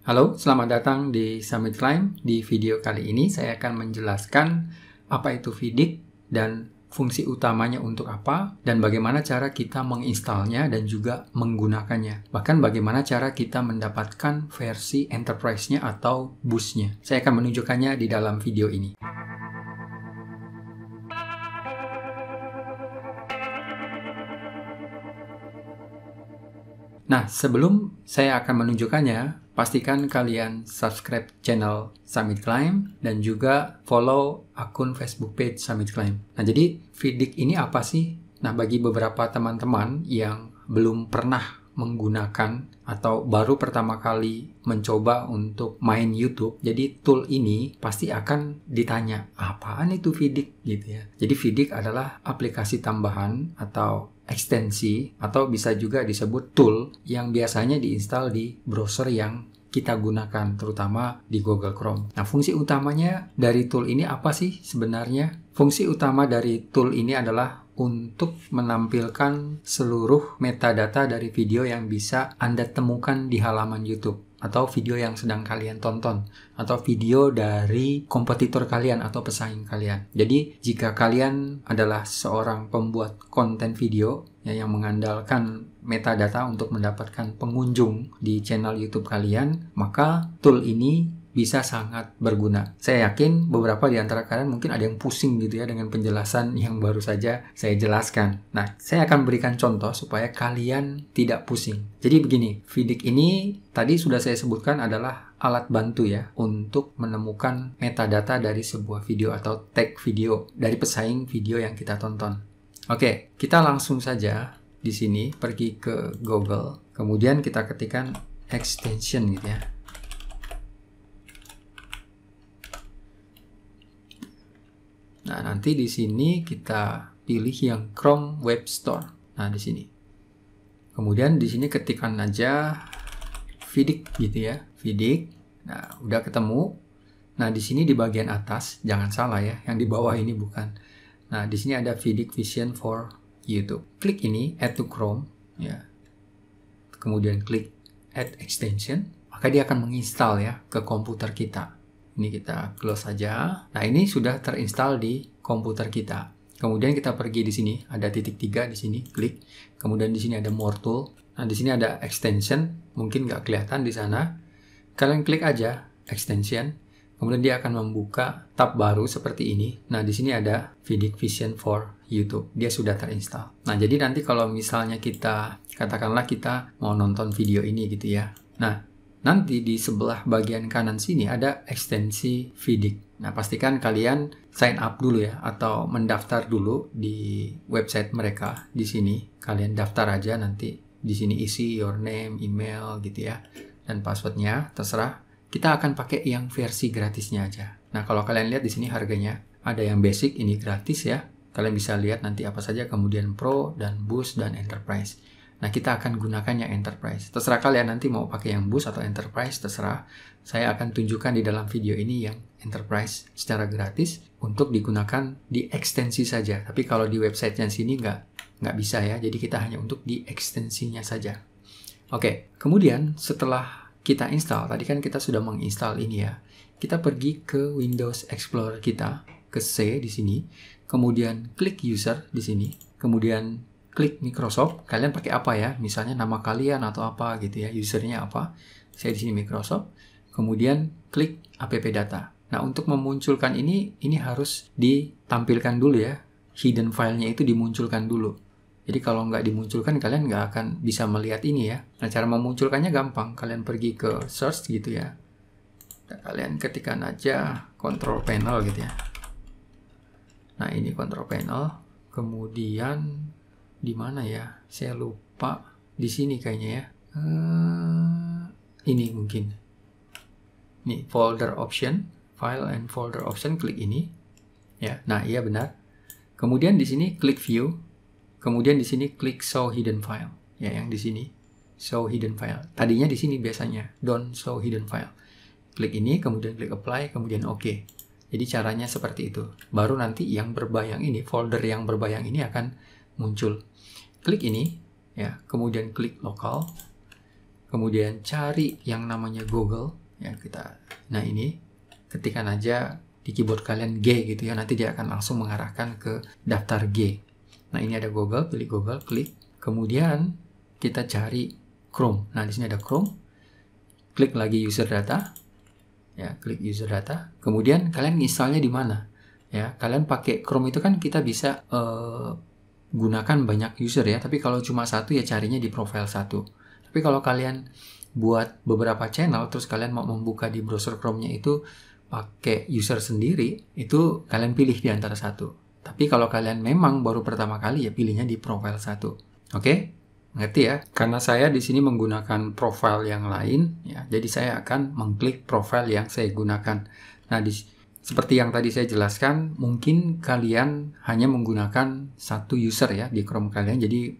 Halo, selamat datang di Summit Climb. Di video kali ini saya akan menjelaskan apa itu Vidic dan fungsi utamanya untuk apa dan bagaimana cara kita menginstalnya dan juga menggunakannya. Bahkan bagaimana cara kita mendapatkan versi enterprise-nya atau boost-nya. Saya akan menunjukkannya di dalam video ini. Nah, sebelum saya akan menunjukkannya, Pastikan kalian subscribe channel Summit Climb dan juga follow akun Facebook page Summit Climb. Nah, jadi Vidik ini apa sih? Nah, bagi beberapa teman-teman yang belum pernah menggunakan atau baru pertama kali mencoba untuk main YouTube, jadi tool ini pasti akan ditanya, apaan itu Vidik gitu ya. Jadi Vidik adalah aplikasi tambahan atau ekstensi atau bisa juga disebut tool yang biasanya diinstal di browser yang kita gunakan terutama di Google Chrome. Nah, fungsi utamanya dari tool ini apa sih sebenarnya? Fungsi utama dari tool ini adalah untuk menampilkan seluruh metadata dari video yang bisa Anda temukan di halaman YouTube atau video yang sedang kalian tonton atau video dari kompetitor kalian atau pesaing kalian. Jadi jika kalian adalah seorang pembuat konten video ya, yang mengandalkan metadata untuk mendapatkan pengunjung di channel YouTube kalian, maka tool ini bisa sangat berguna. Saya yakin beberapa di antara kalian mungkin ada yang pusing gitu ya dengan penjelasan yang baru saja saya jelaskan. Nah, saya akan berikan contoh supaya kalian tidak pusing. Jadi begini, vidik ini tadi sudah saya sebutkan adalah alat bantu ya untuk menemukan metadata dari sebuah video atau tag video dari pesaing video yang kita tonton. Oke, kita langsung saja di sini pergi ke Google, kemudian kita ketikkan extension gitu ya Nah, nanti di sini kita pilih yang Chrome Web Store. Nah, di sini. Kemudian di sini ketikkan aja vidik gitu ya, vidik. Nah, udah ketemu. Nah, di sini di bagian atas, jangan salah ya, yang di bawah ini bukan. Nah, di sini ada vidik vision for YouTube. Klik ini add to Chrome ya. Kemudian klik add extension, maka dia akan menginstal ya ke komputer kita. Ini kita close saja. Nah, ini sudah terinstall di komputer kita. Kemudian kita pergi di sini, ada titik tiga di sini, klik. Kemudian di sini ada more tool. Nah, di sini ada extension, mungkin nggak kelihatan di sana. Kalian klik aja extension, kemudian dia akan membuka tab baru seperti ini. Nah, di sini ada Vidic Vision for YouTube. Dia sudah terinstall. Nah, jadi nanti kalau misalnya kita katakanlah kita mau nonton video ini gitu ya. Nah, Nanti di sebelah bagian kanan sini ada ekstensi Vidik. Nah, pastikan kalian sign up dulu ya atau mendaftar dulu di website mereka di sini. Kalian daftar aja nanti di sini isi your name, email gitu ya dan passwordnya terserah. Kita akan pakai yang versi gratisnya aja. Nah, kalau kalian lihat di sini harganya ada yang basic ini gratis ya. Kalian bisa lihat nanti apa saja kemudian pro dan boost dan enterprise. Nah, kita akan gunakan yang enterprise. Terserah kalian nanti mau pakai yang bus atau enterprise, terserah. Saya akan tunjukkan di dalam video ini yang enterprise secara gratis untuk digunakan di ekstensi saja. Tapi kalau di websitenya sini nggak nggak bisa ya. Jadi kita hanya untuk di ekstensinya saja. Oke, kemudian setelah kita install, tadi kan kita sudah menginstall ini ya. Kita pergi ke Windows Explorer kita, ke C di sini, kemudian klik user di sini, kemudian klik Microsoft, kalian pakai apa ya? Misalnya nama kalian atau apa gitu ya, usernya apa? Saya di sini Microsoft. Kemudian klik app data. Nah, untuk memunculkan ini, ini harus ditampilkan dulu ya. Hidden filenya itu dimunculkan dulu. Jadi kalau nggak dimunculkan, kalian nggak akan bisa melihat ini ya. Nah, cara memunculkannya gampang. Kalian pergi ke search gitu ya. Nah, kalian ketikkan aja control panel gitu ya. Nah, ini control panel. Kemudian di mana ya? Saya lupa di sini kayaknya ya. Uh, ini mungkin. ini folder option, file and folder option klik ini. Ya, nah iya benar. Kemudian di sini klik view. Kemudian di sini klik show hidden file. Ya, yang di sini show hidden file. Tadinya di sini biasanya don't show hidden file. Klik ini, kemudian klik apply, kemudian oke. Okay. Jadi caranya seperti itu. Baru nanti yang berbayang ini, folder yang berbayang ini akan muncul klik ini ya, kemudian klik lokal, kemudian cari yang namanya Google ya kita. Nah ini ketikan aja di keyboard kalian G gitu ya, nanti dia akan langsung mengarahkan ke daftar G. Nah ini ada Google, pilih Google, klik. Kemudian kita cari Chrome. Nah di sini ada Chrome, klik lagi user data, ya klik user data. Kemudian kalian installnya di mana? Ya kalian pakai Chrome itu kan kita bisa uh, gunakan banyak user ya, tapi kalau cuma satu ya carinya di profile satu. Tapi kalau kalian buat beberapa channel terus kalian mau membuka di browser Chrome-nya itu pakai user sendiri, itu kalian pilih di antara satu. Tapi kalau kalian memang baru pertama kali ya pilihnya di profile satu. Oke? Okay? Ngerti ya? Karena saya di sini menggunakan profile yang lain ya, jadi saya akan mengklik profile yang saya gunakan. Nah, di seperti yang tadi saya jelaskan, mungkin kalian hanya menggunakan satu user ya di Chrome kalian. Jadi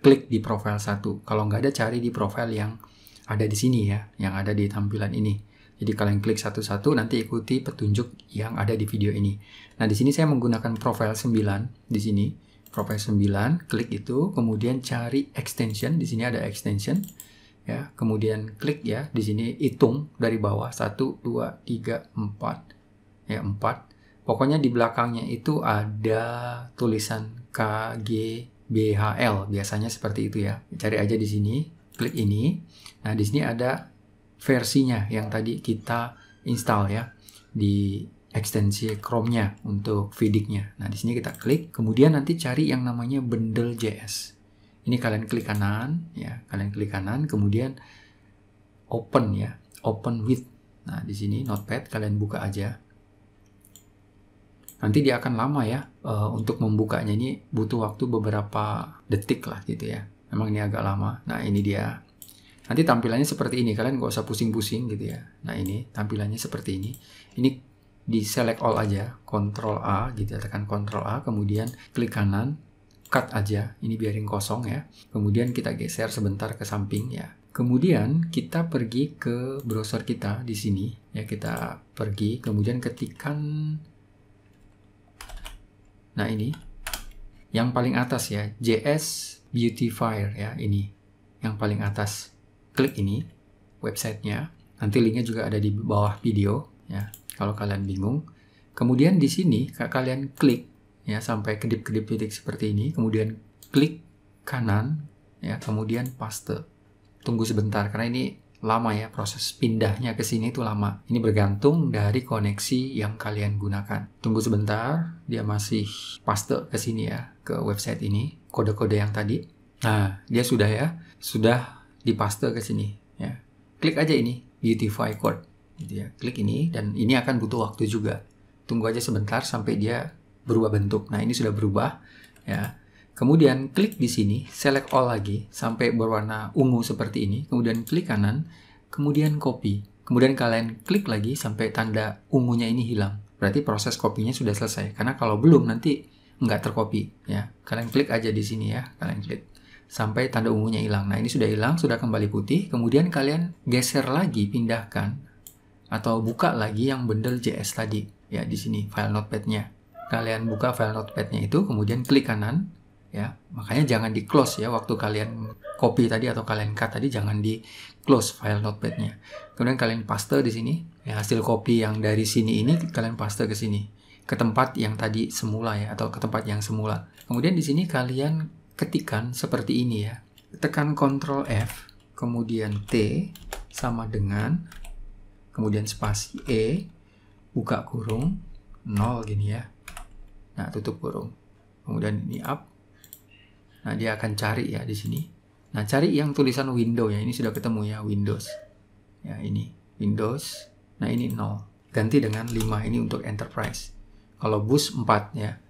klik di profile satu. Kalau nggak ada cari di profile yang ada di sini ya, yang ada di tampilan ini. Jadi kalian klik satu-satu nanti ikuti petunjuk yang ada di video ini. Nah, di sini saya menggunakan profile 9 di sini. Profile 9, klik itu, kemudian cari extension, di sini ada extension ya. Kemudian klik ya, di sini hitung dari bawah 1 2 3 4 ya empat pokoknya di belakangnya itu ada tulisan KGBHL biasanya seperti itu ya cari aja di sini klik ini nah di sini ada versinya yang tadi kita install ya di ekstensi Chrome-nya untuk VDIC-nya. Nah, di sini kita klik, kemudian nanti cari yang namanya bundle JS. Ini kalian klik kanan, ya, kalian klik kanan, kemudian open ya, open with. Nah, di sini notepad kalian buka aja nanti dia akan lama ya uh, untuk membukanya ini butuh waktu beberapa detik lah gitu ya memang ini agak lama nah ini dia nanti tampilannya seperti ini kalian nggak usah pusing-pusing gitu ya nah ini tampilannya seperti ini ini di select all aja control A gitu ya tekan control A kemudian klik kanan cut aja ini biarin kosong ya kemudian kita geser sebentar ke samping ya Kemudian kita pergi ke browser kita di sini ya kita pergi kemudian ketikan Nah ini yang paling atas ya, JS Beautifier ya ini yang paling atas. Klik ini websitenya. Nanti linknya juga ada di bawah video ya. Kalau kalian bingung. Kemudian di sini kalian klik ya sampai kedip-kedip titik seperti ini. Kemudian klik kanan ya kemudian paste. Tunggu sebentar karena ini lama ya proses pindahnya ke sini itu lama. Ini bergantung dari koneksi yang kalian gunakan. Tunggu sebentar, dia masih paste ke sini ya ke website ini kode-kode yang tadi. Nah, dia sudah ya, sudah dipaste ke sini ya. Klik aja ini beautify code gitu ya. Klik ini dan ini akan butuh waktu juga. Tunggu aja sebentar sampai dia berubah bentuk. Nah, ini sudah berubah ya. Kemudian klik di sini, select all lagi sampai berwarna ungu seperti ini, kemudian klik kanan, kemudian copy. Kemudian kalian klik lagi sampai tanda ungunya ini hilang. Berarti proses kopinya sudah selesai. Karena kalau belum nanti nggak terkopi ya. Kalian klik aja di sini ya, kalian klik sampai tanda ungunya hilang. Nah, ini sudah hilang, sudah kembali putih. Kemudian kalian geser lagi, pindahkan atau buka lagi yang bundle JS tadi ya di sini file notepadnya. Kalian buka file notepadnya itu, kemudian klik kanan, ya makanya jangan di close ya waktu kalian copy tadi atau kalian cut tadi jangan di close file notepadnya kemudian kalian paste di sini ya, hasil copy yang dari sini ini kalian paste ke sini ke tempat yang tadi semula ya atau ke tempat yang semula kemudian di sini kalian ketikan seperti ini ya tekan Ctrl F kemudian T sama dengan kemudian spasi E buka kurung nol gini ya nah tutup kurung kemudian ini up Nah, dia akan cari ya di sini. Nah, cari yang tulisan window ya. Ini sudah ketemu ya, Windows. Ya, ini Windows. Nah, ini 0. Ganti dengan 5 ini untuk enterprise. Kalau boost 4 ya.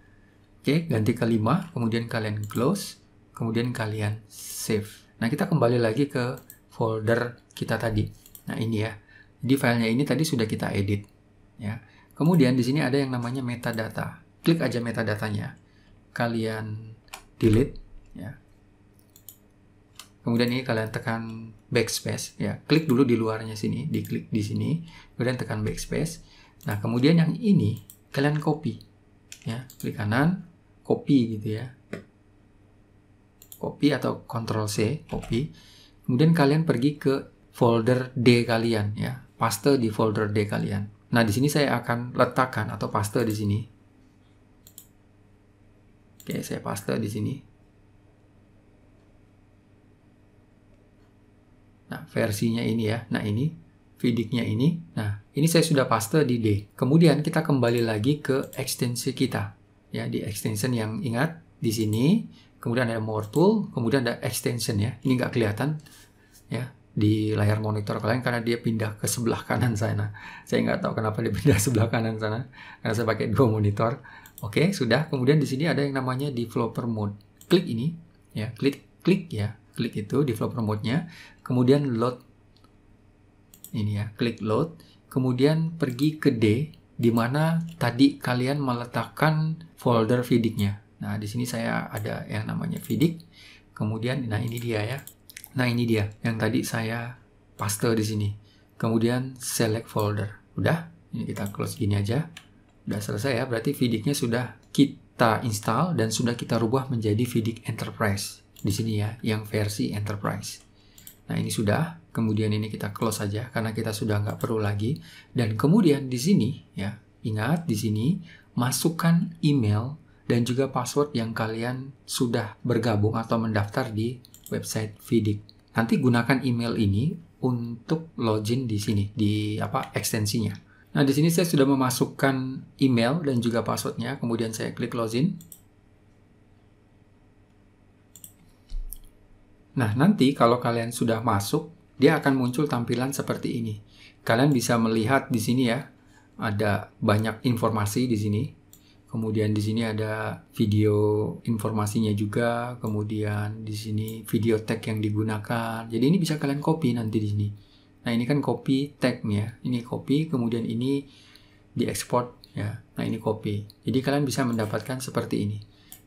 Oke, ganti ke 5, kemudian kalian close, kemudian kalian save. Nah, kita kembali lagi ke folder kita tadi. Nah, ini ya. Jadi filenya ini tadi sudah kita edit ya. Kemudian di sini ada yang namanya metadata. Klik aja metadatanya. Kalian delete ya. Kemudian ini kalian tekan backspace ya. Klik dulu di luarnya sini, diklik di sini, kemudian tekan backspace. Nah, kemudian yang ini kalian copy ya. Klik kanan, copy gitu ya. Copy atau Ctrl C, copy. Kemudian kalian pergi ke folder D kalian ya. Paste di folder D kalian. Nah, di sini saya akan letakkan atau paste di sini. Oke, saya paste di sini. versinya ini ya. Nah ini vidiknya ini. Nah ini saya sudah paste di D. Kemudian kita kembali lagi ke extension kita. Ya di extension yang ingat di sini. Kemudian ada more tool. Kemudian ada extension ya. Ini nggak kelihatan ya di layar monitor kalian karena dia pindah ke sebelah kanan sana. Saya nggak tahu kenapa dia pindah sebelah kanan sana karena saya pakai dua monitor. Oke, sudah. Kemudian di sini ada yang namanya developer mode. Klik ini ya, klik klik ya klik itu developer mode-nya, kemudian load ini ya, klik load, kemudian pergi ke D di mana tadi kalian meletakkan folder vidiknya. Nah, di sini saya ada yang namanya vidik. Kemudian nah ini dia ya. Nah, ini dia yang tadi saya paste di sini. Kemudian select folder. Udah, ini kita close gini aja. Udah selesai ya, berarti vidiknya sudah kita install dan sudah kita rubah menjadi vidik enterprise di sini ya yang versi enterprise. Nah ini sudah, kemudian ini kita close saja karena kita sudah nggak perlu lagi. Dan kemudian di sini ya ingat di sini masukkan email dan juga password yang kalian sudah bergabung atau mendaftar di website Vidic. Nanti gunakan email ini untuk login di sini di apa ekstensinya. Nah di sini saya sudah memasukkan email dan juga passwordnya, kemudian saya klik login. Nah, nanti kalau kalian sudah masuk, dia akan muncul tampilan seperti ini. Kalian bisa melihat di sini ya, ada banyak informasi di sini. Kemudian di sini ada video informasinya juga, kemudian di sini video tag yang digunakan. Jadi ini bisa kalian copy nanti di sini. Nah, ini kan copy tag tagnya. Ya. Ini copy, kemudian ini diekspor ya. Nah, ini copy. Jadi kalian bisa mendapatkan seperti ini.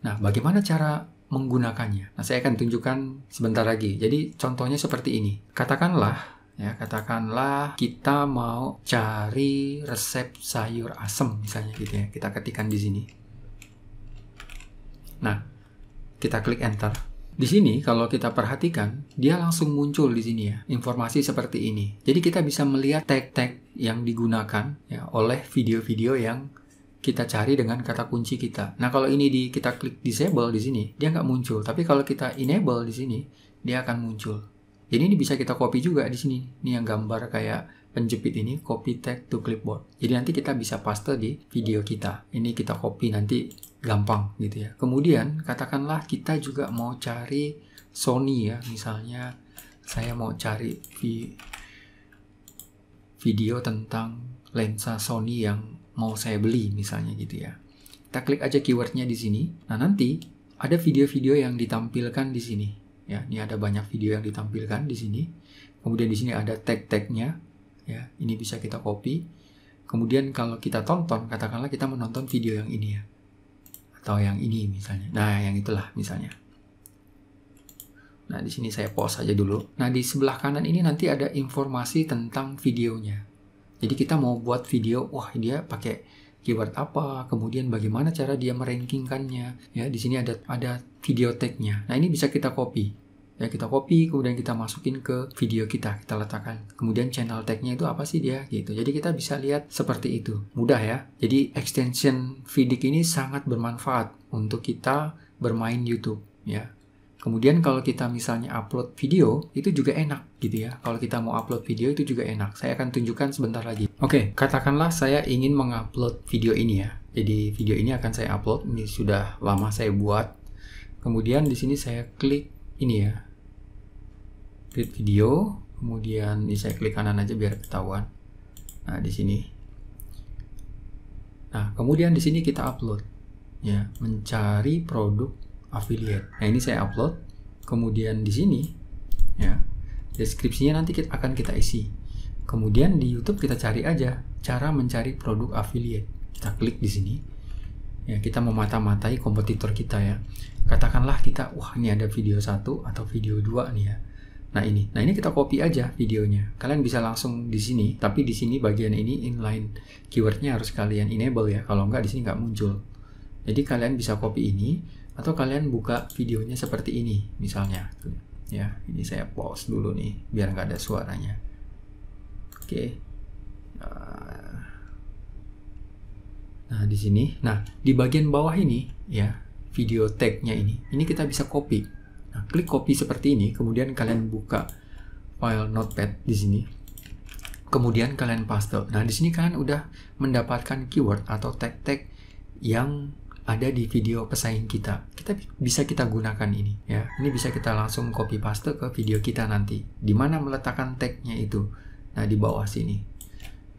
Nah, bagaimana cara menggunakannya. Nah, saya akan tunjukkan sebentar lagi. Jadi contohnya seperti ini. Katakanlah ya katakanlah kita mau cari resep sayur asem misalnya gitu ya. Kita ketikkan di sini. Nah, kita klik enter. Di sini kalau kita perhatikan, dia langsung muncul di sini ya, informasi seperti ini. Jadi kita bisa melihat tag-tag yang digunakan ya oleh video-video yang kita cari dengan kata kunci kita. Nah kalau ini di kita klik disable di sini, dia nggak muncul. Tapi kalau kita enable di sini, dia akan muncul. Jadi ini bisa kita copy juga di sini. Ini yang gambar kayak penjepit ini, copy tag to clipboard. Jadi nanti kita bisa paste di video kita. Ini kita copy nanti gampang gitu ya. Kemudian katakanlah kita juga mau cari Sony ya, misalnya saya mau cari video tentang lensa Sony yang mau saya beli misalnya gitu ya. Kita klik aja keywordnya di sini. Nah nanti ada video-video yang ditampilkan di sini. Ya, ini ada banyak video yang ditampilkan di sini. Kemudian di sini ada tag-tagnya. Ya, ini bisa kita copy. Kemudian kalau kita tonton, katakanlah kita menonton video yang ini ya. Atau yang ini misalnya. Nah, yang itulah misalnya. Nah, di sini saya pause aja dulu. Nah, di sebelah kanan ini nanti ada informasi tentang videonya. Jadi kita mau buat video, wah dia pakai keyword apa, kemudian bagaimana cara dia merankingkannya. Ya, di sini ada ada video tag-nya. Nah, ini bisa kita copy. Ya, kita copy, kemudian kita masukin ke video kita, kita letakkan. Kemudian channel tag-nya itu apa sih dia gitu. Jadi kita bisa lihat seperti itu. Mudah ya. Jadi extension vidik ini sangat bermanfaat untuk kita bermain YouTube ya. Kemudian kalau kita misalnya upload video, itu juga enak gitu ya. Kalau kita mau upload video itu juga enak. Saya akan tunjukkan sebentar lagi. Oke, okay, katakanlah saya ingin mengupload video ini ya. Jadi video ini akan saya upload, ini sudah lama saya buat. Kemudian di sini saya klik ini ya. Klik video, kemudian ini saya klik kanan aja biar ketahuan. Nah, di sini. Nah, kemudian di sini kita upload ya, mencari produk affiliate. Nah, ini saya upload. Kemudian di sini ya, deskripsinya nanti kita, akan kita isi. Kemudian di YouTube kita cari aja cara mencari produk affiliate. Kita klik di sini. Ya, kita memata-matai kompetitor kita ya. Katakanlah kita, wah ini ada video satu atau video dua nih ya. Nah ini, nah ini kita copy aja videonya. Kalian bisa langsung di sini, tapi di sini bagian ini inline keywordnya harus kalian enable ya. Kalau enggak di sini nggak muncul. Jadi kalian bisa copy ini, atau kalian buka videonya seperti ini misalnya ya ini saya pause dulu nih biar nggak ada suaranya oke nah di sini nah di bagian bawah ini ya video tagnya ini ini kita bisa copy nah klik copy seperti ini kemudian kalian buka file notepad di sini kemudian kalian paste nah di sini kalian udah mendapatkan keyword atau tag-tag yang ada di video pesaing kita. Kita bisa kita gunakan ini ya. Ini bisa kita langsung copy paste ke video kita nanti. Di mana meletakkan tag-nya itu? Nah, di bawah sini.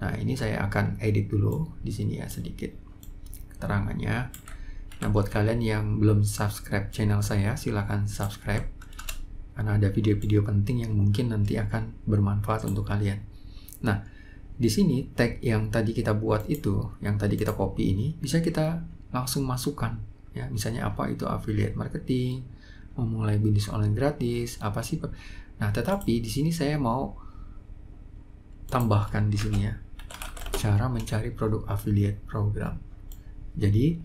Nah, ini saya akan edit dulu di sini ya sedikit keterangannya. Nah, buat kalian yang belum subscribe channel saya, silahkan subscribe. Karena ada video-video penting yang mungkin nanti akan bermanfaat untuk kalian. Nah, di sini tag yang tadi kita buat itu, yang tadi kita copy ini, bisa kita langsung masukkan ya misalnya apa itu affiliate marketing memulai bisnis online gratis apa sih nah tetapi di sini saya mau tambahkan di sini ya cara mencari produk affiliate program jadi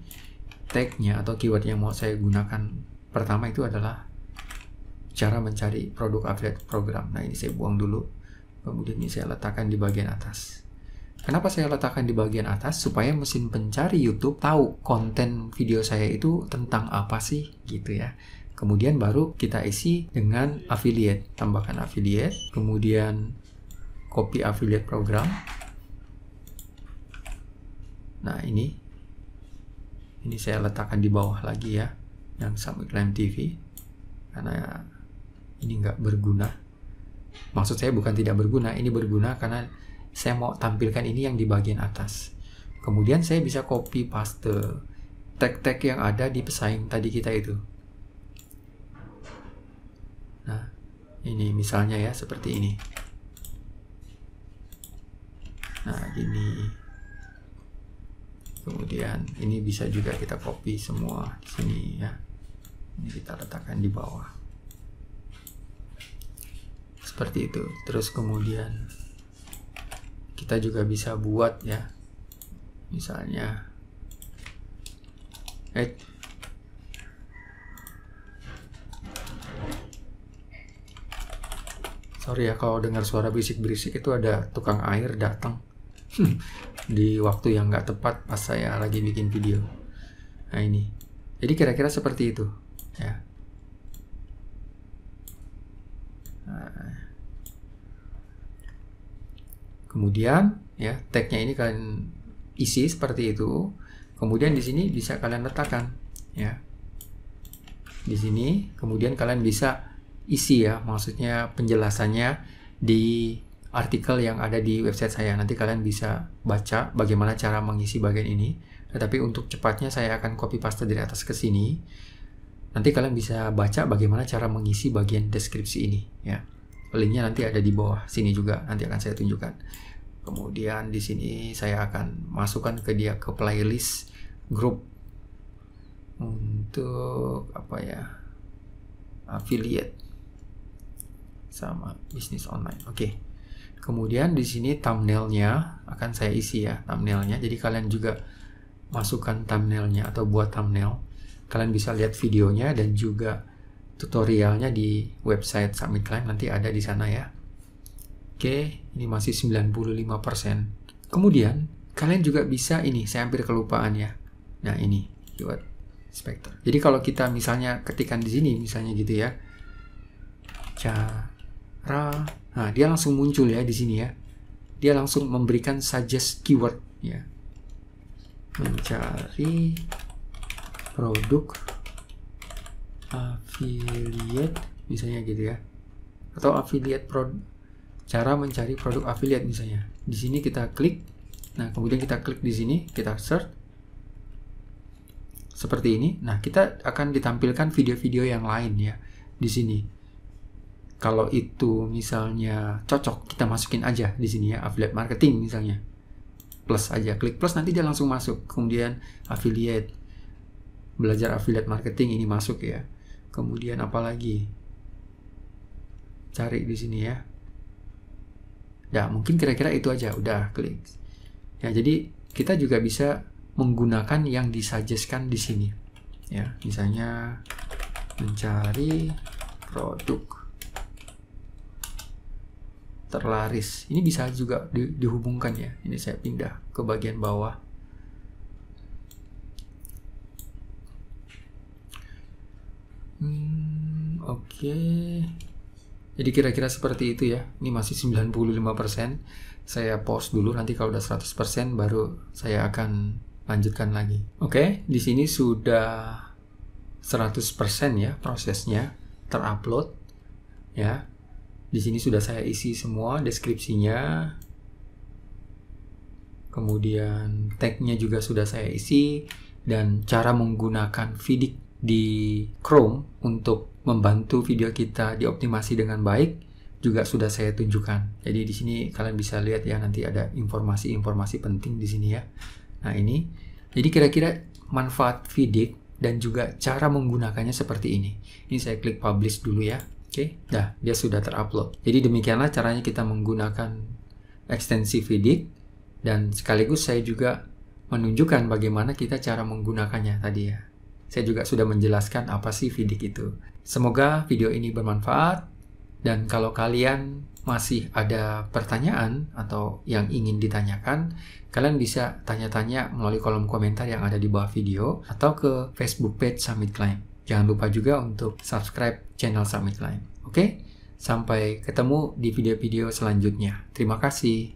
tagnya atau keyword yang mau saya gunakan pertama itu adalah cara mencari produk affiliate program nah ini saya buang dulu kemudian ini saya letakkan di bagian atas Kenapa saya letakkan di bagian atas? Supaya mesin pencari YouTube tahu konten video saya itu tentang apa sih gitu ya. Kemudian baru kita isi dengan affiliate. Tambahkan affiliate, kemudian copy affiliate program. Nah, ini ini saya letakkan di bawah lagi ya yang sama Glam TV karena ini nggak berguna maksud saya bukan tidak berguna, ini berguna karena saya mau tampilkan ini yang di bagian atas. Kemudian saya bisa copy paste tag-tag yang ada di pesaing tadi kita itu. Nah, ini misalnya ya seperti ini. Nah, ini, Kemudian ini bisa juga kita copy semua di sini ya. Ini kita letakkan di bawah. Seperti itu. Terus kemudian kita juga bisa buat ya misalnya eh sorry ya kalau dengar suara berisik-berisik itu ada tukang air datang hmm. di waktu yang nggak tepat pas saya lagi bikin video nah ini jadi kira-kira seperti itu ya Kemudian ya tagnya ini kalian isi seperti itu. Kemudian di sini bisa kalian letakkan ya. Di sini kemudian kalian bisa isi ya, maksudnya penjelasannya di artikel yang ada di website saya. Nanti kalian bisa baca bagaimana cara mengisi bagian ini. Tetapi untuk cepatnya saya akan copy paste dari atas ke sini. Nanti kalian bisa baca bagaimana cara mengisi bagian deskripsi ini ya. Linknya nanti ada di bawah sini juga, nanti akan saya tunjukkan. Kemudian di sini saya akan masukkan ke dia ke playlist grup untuk apa ya affiliate sama bisnis online. Oke. Okay. Kemudian di sini thumbnailnya akan saya isi ya thumbnailnya. Jadi kalian juga masukkan thumbnailnya atau buat thumbnail. Kalian bisa lihat videonya dan juga tutorialnya di website Summit Climb nanti ada di sana ya. Oke, ini masih 95%. Kemudian, kalian juga bisa ini, saya hampir kelupaan ya. Nah, ini buat Spectre. Jadi kalau kita misalnya ketikan di sini misalnya gitu ya. Cara. Nah, dia langsung muncul ya di sini ya. Dia langsung memberikan suggest keyword ya. Mencari produk affiliate misalnya gitu ya atau affiliate produk cara mencari produk affiliate misalnya di sini kita klik nah kemudian kita klik di sini kita search seperti ini nah kita akan ditampilkan video-video yang lain ya di sini kalau itu misalnya cocok kita masukin aja di sini ya affiliate marketing misalnya plus aja klik plus nanti dia langsung masuk kemudian affiliate belajar affiliate marketing ini masuk ya Kemudian apa lagi? Cari di sini ya. Ya, nah, mungkin kira-kira itu aja. Udah, klik. Ya, jadi kita juga bisa menggunakan yang disajeskan di sini. Ya, misalnya mencari produk terlaris. Ini bisa juga di, dihubungkan ya. Ini saya pindah ke bagian bawah. Hmm, oke. Okay. Jadi kira-kira seperti itu ya. Ini masih 95%. Saya pause dulu nanti kalau udah 100% baru saya akan lanjutkan lagi. Oke, okay, di sini sudah 100% ya prosesnya terupload ya. Di sini sudah saya isi semua deskripsinya. Kemudian tag-nya juga sudah saya isi dan cara menggunakan vidik di Chrome untuk membantu video kita dioptimasi dengan baik juga sudah saya tunjukkan. Jadi di sini kalian bisa lihat ya nanti ada informasi-informasi penting di sini ya. Nah ini, jadi kira-kira manfaat vidik dan juga cara menggunakannya seperti ini. Ini saya klik publish dulu ya. Oke, okay. nah dia sudah terupload. Jadi demikianlah caranya kita menggunakan ekstensi vidik dan sekaligus saya juga menunjukkan bagaimana kita cara menggunakannya tadi ya saya juga sudah menjelaskan apa sih vidik itu. Semoga video ini bermanfaat dan kalau kalian masih ada pertanyaan atau yang ingin ditanyakan, kalian bisa tanya-tanya melalui kolom komentar yang ada di bawah video atau ke Facebook page Summit Climb. Jangan lupa juga untuk subscribe channel Summit Climb. Oke, sampai ketemu di video-video selanjutnya. Terima kasih.